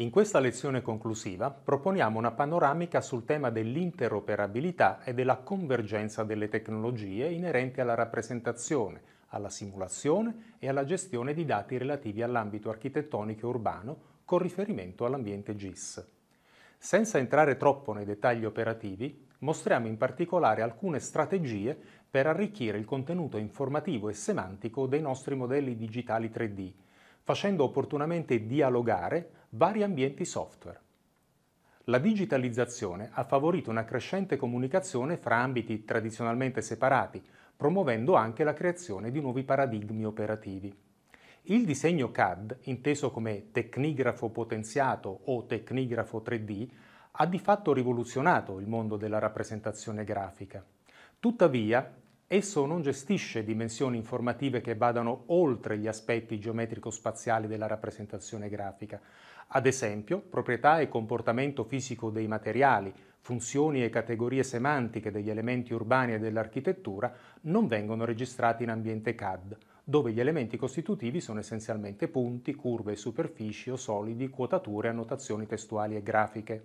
In questa lezione conclusiva proponiamo una panoramica sul tema dell'interoperabilità e della convergenza delle tecnologie inerenti alla rappresentazione, alla simulazione e alla gestione di dati relativi all'ambito architettonico e urbano con riferimento all'ambiente GIS. Senza entrare troppo nei dettagli operativi, mostriamo in particolare alcune strategie per arricchire il contenuto informativo e semantico dei nostri modelli digitali 3D facendo opportunamente dialogare vari ambienti software. La digitalizzazione ha favorito una crescente comunicazione fra ambiti tradizionalmente separati, promuovendo anche la creazione di nuovi paradigmi operativi. Il disegno CAD, inteso come tecnigrafo potenziato o tecnigrafo 3D, ha di fatto rivoluzionato il mondo della rappresentazione grafica. Tuttavia, Esso non gestisce dimensioni informative che vadano oltre gli aspetti geometrico-spaziali della rappresentazione grafica, ad esempio proprietà e comportamento fisico dei materiali, funzioni e categorie semantiche degli elementi urbani e dell'architettura non vengono registrati in ambiente CAD, dove gli elementi costitutivi sono essenzialmente punti, curve e superfici o solidi, quotature, annotazioni testuali e grafiche.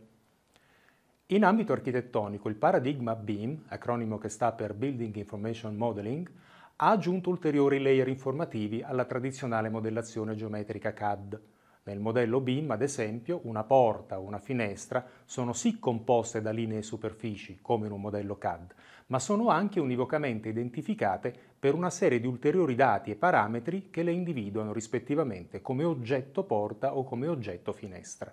In ambito architettonico, il paradigma BIM, acronimo che sta per Building Information Modeling, ha aggiunto ulteriori layer informativi alla tradizionale modellazione geometrica CAD. Nel modello BIM, ad esempio, una porta o una finestra sono sì composte da linee e superfici, come in un modello CAD, ma sono anche univocamente identificate per una serie di ulteriori dati e parametri che le individuano rispettivamente come oggetto porta o come oggetto finestra.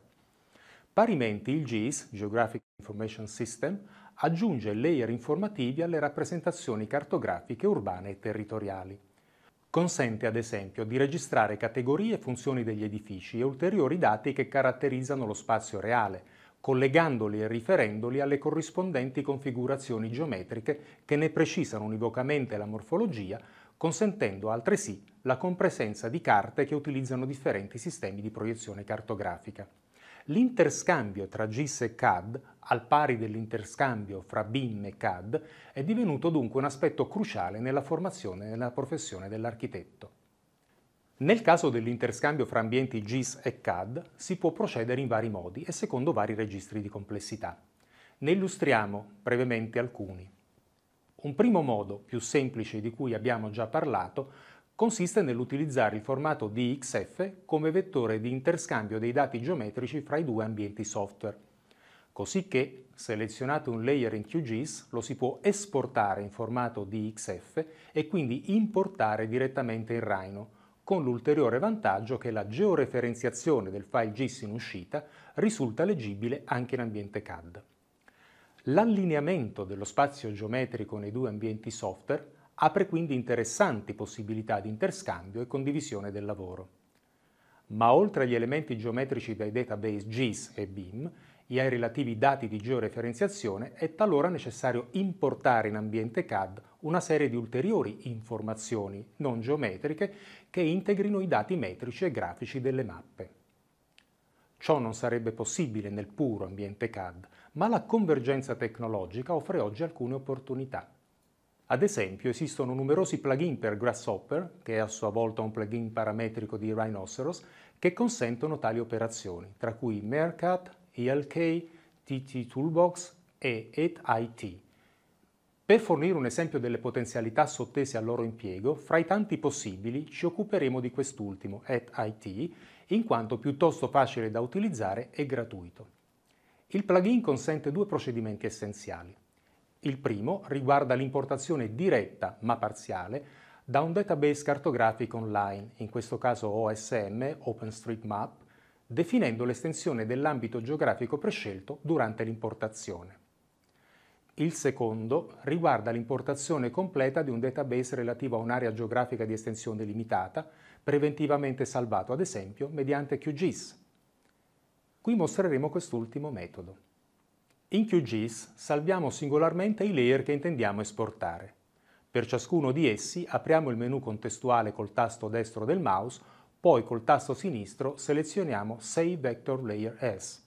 Parimenti il GIS, Geographic Information System, aggiunge layer informativi alle rappresentazioni cartografiche urbane e territoriali. Consente ad esempio di registrare categorie e funzioni degli edifici e ulteriori dati che caratterizzano lo spazio reale, collegandoli e riferendoli alle corrispondenti configurazioni geometriche che ne precisano univocamente la morfologia, consentendo altresì la compresenza di carte che utilizzano differenti sistemi di proiezione cartografica. L'interscambio tra GIS e CAD, al pari dell'interscambio fra BIM e CAD, è divenuto dunque un aspetto cruciale nella formazione e nella professione dell'architetto. Nel caso dell'interscambio fra ambienti GIS e CAD si può procedere in vari modi e secondo vari registri di complessità. Ne illustriamo brevemente alcuni. Un primo modo, più semplice di cui abbiamo già parlato, consiste nell'utilizzare il formato DXF come vettore di interscambio dei dati geometrici fra i due ambienti software. Cosicché, selezionato un layer in QGIS, lo si può esportare in formato DXF e quindi importare direttamente in Rhino, con l'ulteriore vantaggio che la georeferenziazione del file GIS in uscita risulta leggibile anche in ambiente CAD. L'allineamento dello spazio geometrico nei due ambienti software apre quindi interessanti possibilità di interscambio e condivisione del lavoro. Ma oltre agli elementi geometrici dei database GIS e BIM e ai relativi dati di georeferenziazione, è talora necessario importare in ambiente CAD una serie di ulteriori informazioni non geometriche che integrino i dati metrici e grafici delle mappe. Ciò non sarebbe possibile nel puro ambiente CAD, ma la convergenza tecnologica offre oggi alcune opportunità. Ad esempio esistono numerosi plugin per Grasshopper, che è a sua volta un plugin parametrico di Rhinoceros, che consentono tali operazioni, tra cui Meerkat, ELK, TT Toolbox e 8IT. Per fornire un esempio delle potenzialità sottese al loro impiego, fra i tanti possibili ci occuperemo di quest'ultimo, AT-IT, in quanto piuttosto facile da utilizzare e gratuito. Il plugin consente due procedimenti essenziali. Il primo riguarda l'importazione diretta, ma parziale, da un database cartografico online, in questo caso OSM, OpenStreetMap, definendo l'estensione dell'ambito geografico prescelto durante l'importazione. Il secondo riguarda l'importazione completa di un database relativo a un'area geografica di estensione limitata, preventivamente salvato ad esempio mediante QGIS. Qui mostreremo quest'ultimo metodo. In QGIS salviamo singolarmente i layer che intendiamo esportare. Per ciascuno di essi apriamo il menu contestuale col tasto destro del mouse, poi col tasto sinistro selezioniamo Save Vector Layer As.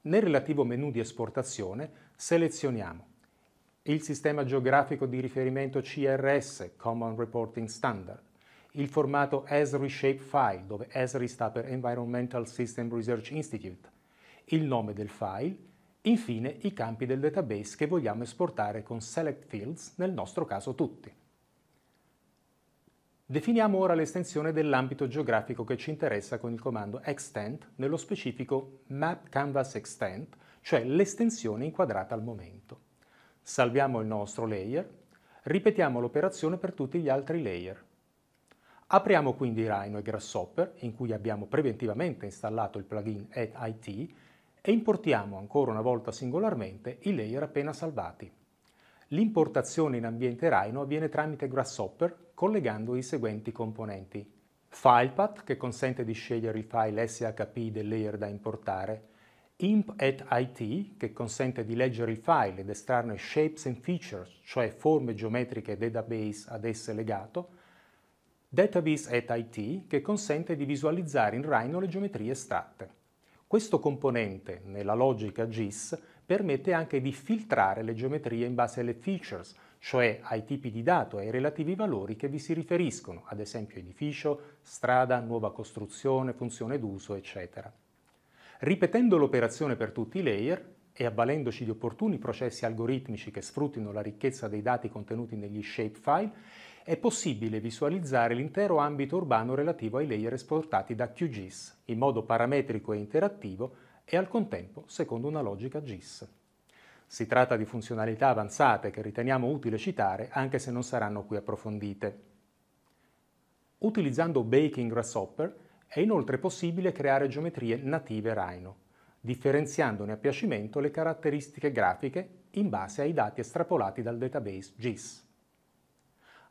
Nel relativo menu di esportazione selezioniamo il sistema geografico di riferimento CRS, Common Reporting Standard, il formato ESRI Shapefile, dove ESRI sta per Environmental System Research Institute, il nome del file Infine i campi del database che vogliamo esportare con select fields, nel nostro caso tutti. Definiamo ora l'estensione dell'ambito geografico che ci interessa con il comando extent, nello specifico map canvas extent, cioè l'estensione inquadrata al momento. Salviamo il nostro layer, ripetiamo l'operazione per tutti gli altri layer. Apriamo quindi Rhino e Grasshopper, in cui abbiamo preventivamente installato il plugin IT, e importiamo ancora una volta singolarmente i layer appena salvati. L'importazione in ambiente Rhino avviene tramite Grasshopper collegando i seguenti componenti. FilePath che consente di scegliere il file SHP del layer da importare, imp at IT che consente di leggere il file ed estrarne shapes and features, cioè forme geometriche e database ad esse legato, database at IT che consente di visualizzare in Rhino le geometrie estratte. Questo componente nella logica GIS permette anche di filtrare le geometrie in base alle features, cioè ai tipi di dato e ai relativi valori che vi si riferiscono, ad esempio edificio, strada, nuova costruzione, funzione d'uso, eccetera. Ripetendo l'operazione per tutti i layer e avvalendoci di opportuni processi algoritmici che sfruttino la ricchezza dei dati contenuti negli shapefile, è possibile visualizzare l'intero ambito urbano relativo ai layer esportati da QGIS, in modo parametrico e interattivo e al contempo secondo una logica GIS. Si tratta di funzionalità avanzate che riteniamo utile citare anche se non saranno qui approfondite. Utilizzando Baking Grasshopper è inoltre possibile creare geometrie native Rhino, differenziandone a piacimento le caratteristiche grafiche in base ai dati estrapolati dal database GIS.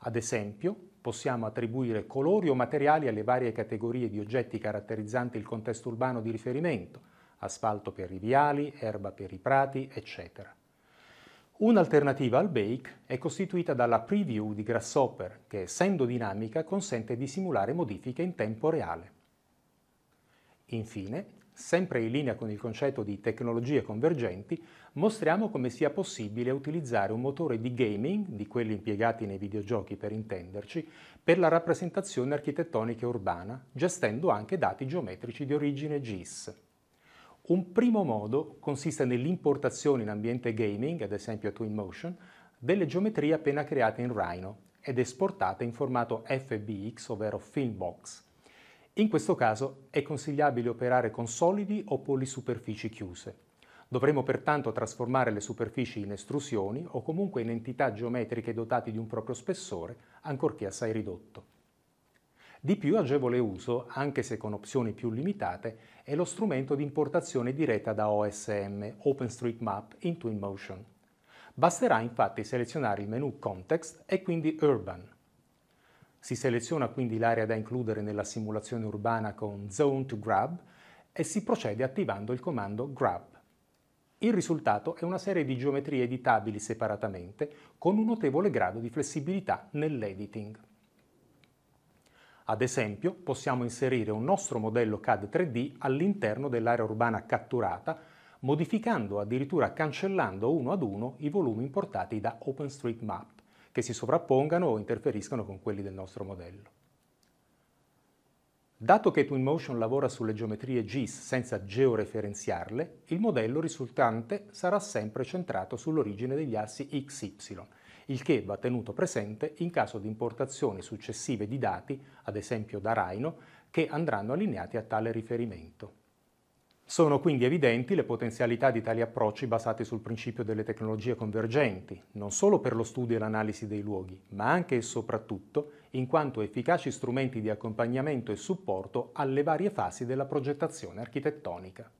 Ad esempio, possiamo attribuire colori o materiali alle varie categorie di oggetti caratterizzanti il contesto urbano di riferimento, asfalto per i viali, erba per i prati, eccetera. Un'alternativa al bake è costituita dalla preview di Grasshopper, che essendo dinamica consente di simulare modifiche in tempo reale. Infine, sempre in linea con il concetto di tecnologie convergenti, mostriamo come sia possibile utilizzare un motore di gaming, di quelli impiegati nei videogiochi per intenderci, per la rappresentazione architettonica e urbana, gestendo anche dati geometrici di origine GIS. Un primo modo consiste nell'importazione in ambiente gaming, ad esempio a Twinmotion, delle geometrie appena create in Rhino ed esportate in formato FBX, ovvero Filmbox, in questo caso è consigliabile operare con solidi o polisuperfici chiuse. Dovremo pertanto trasformare le superfici in estrusioni o comunque in entità geometriche dotate di un proprio spessore, ancorché assai ridotto. Di più agevole uso, anche se con opzioni più limitate, è lo strumento di importazione diretta da OSM, OpenStreetMap, in Twinmotion. Basterà infatti selezionare il menu Context e quindi Urban, si seleziona quindi l'area da includere nella simulazione urbana con Zone to Grab e si procede attivando il comando Grab. Il risultato è una serie di geometrie editabili separatamente con un notevole grado di flessibilità nell'editing. Ad esempio, possiamo inserire un nostro modello CAD 3D all'interno dell'area urbana catturata, modificando addirittura cancellando uno ad uno i volumi importati da OpenStreetMap che si sovrappongano o interferiscano con quelli del nostro modello. Dato che Twinmotion lavora sulle geometrie GIS senza georeferenziarle, il modello risultante sarà sempre centrato sull'origine degli assi XY, il che va tenuto presente in caso di importazioni successive di dati, ad esempio da Rhino, che andranno allineati a tale riferimento. Sono quindi evidenti le potenzialità di tali approcci basati sul principio delle tecnologie convergenti, non solo per lo studio e l'analisi dei luoghi, ma anche e soprattutto in quanto efficaci strumenti di accompagnamento e supporto alle varie fasi della progettazione architettonica.